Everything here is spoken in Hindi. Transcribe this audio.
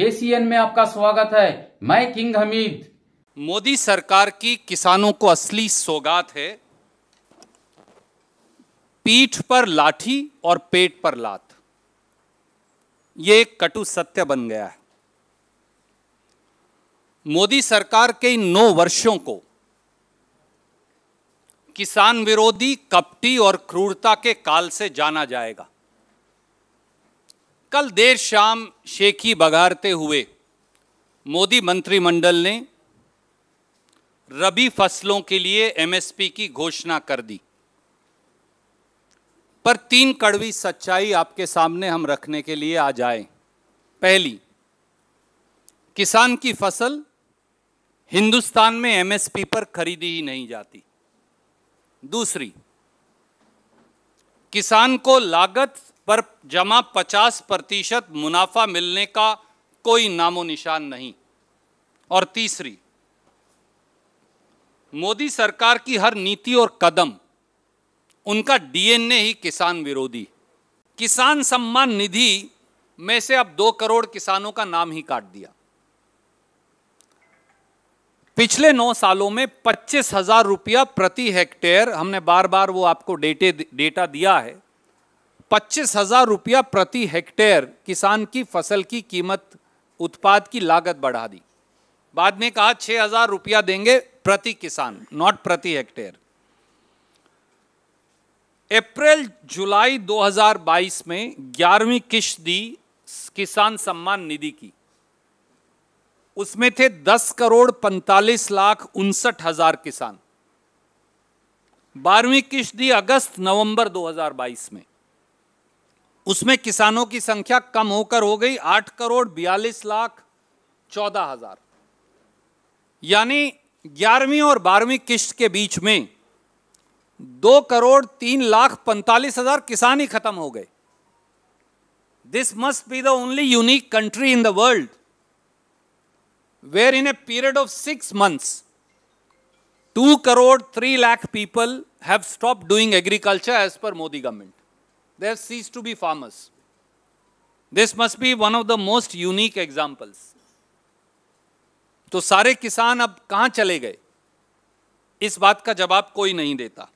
केसीएन में आपका स्वागत है मैं किंग हमीद मोदी सरकार की किसानों को असली सौगात है पीठ पर लाठी और पेट पर लात ये एक कटु सत्य बन गया है मोदी सरकार के इन नौ वर्षों को किसान विरोधी कपटी और क्रूरता के काल से जाना जाएगा कल देर शाम शेखी बघारते हुए मोदी मंत्रिमंडल ने रबी फसलों के लिए एमएसपी की घोषणा कर दी पर तीन कड़वी सच्चाई आपके सामने हम रखने के लिए आ जाए पहली किसान की फसल हिंदुस्तान में एमएसपी पर खरीदी ही नहीं जाती दूसरी किसान को लागत पर जमा पचास प्रतिशत मुनाफा मिलने का कोई नामो निशान नहीं और तीसरी मोदी सरकार की हर नीति और कदम उनका डीएनए ही किसान विरोधी किसान सम्मान निधि में से अब दो करोड़ किसानों का नाम ही काट दिया पिछले नौ सालों में पच्चीस हजार रुपया प्रति हेक्टेयर हमने बार बार वो आपको डेटे डेटा दिया है पच्चीस हजार रुपया प्रति हेक्टेयर किसान की फसल की कीमत उत्पाद की लागत बढ़ा दी बाद में कहा छह हजार रुपया देंगे प्रति किसान नॉट प्रति हेक्टेयर अप्रैल जुलाई 2022 में ग्यारहवीं किश्त दी किसान सम्मान निधि की उसमें थे दस करोड़ पैंतालीस लाख उनसठ हजार किसान बारहवीं किश्त दी अगस्त नवंबर 2022 में उसमें किसानों की संख्या कम होकर हो गई आठ करोड़ बयालीस लाख चौदह हजार यानी ग्यारहवीं और बारहवीं किश्त के बीच में दो करोड़ तीन लाख पैंतालीस हजार किसान ही खत्म हो गए this must be the only unique country in the world where in a period of six months two crore three lakh people have stop doing agriculture as per Modi government they have ceased to be farmers. This must be one of the most unique examples. तो सारे किसान अब कहाँ चले गए इस बात का जवाब कोई नहीं देता